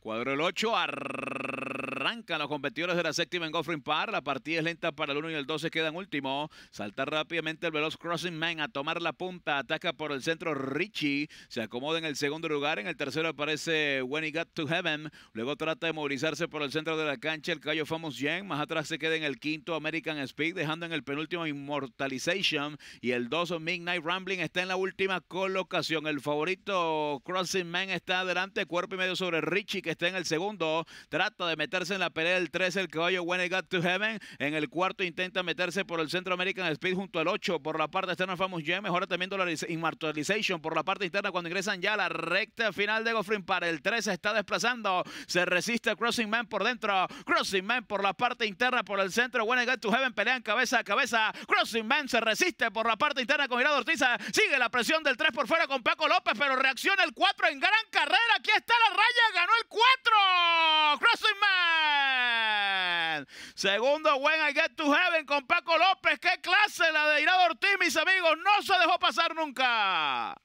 Cuadro el 8, ar los competidores de la séptima en Golf Park. La partida es lenta para el 1 y el 12 quedan último. Salta rápidamente el veloz Crossing Man a tomar la punta. Ataca por el centro Richie. Se acomoda en el segundo lugar. En el tercero aparece When He Got to Heaven. Luego trata de movilizarse por el centro de la cancha el Cayo Famous Yen. Más atrás se queda en el quinto American Speed, dejando en el penúltimo Immortalization. Y el 2 Midnight Rambling está en la última colocación. El favorito Crossing Man está adelante, cuerpo y medio sobre Richie, que está en el segundo. Trata de meterse en la pelea del 13 el caballo When I Got to Heaven. En el cuarto intenta meterse por el Centro American Speed junto al 8 por la parte externa Famous Gem. Mejora también Immortalization por la parte interna cuando ingresan ya a la recta final de Goffrin para el 13 está desplazando. Se resiste Crossing Man por dentro. Crossing Man por la parte interna por el centro. When I Got to Heaven pelean cabeza a cabeza. Crossing Man se resiste por la parte interna con Girado Ortiz. Sigue la presión del 3 por fuera con Paco López, pero reacciona el 4 en gran carrera Segundo, When I Get to Heaven con Paco López. ¡Qué clase la de Irado Ortiz, mis amigos! No se dejó pasar nunca.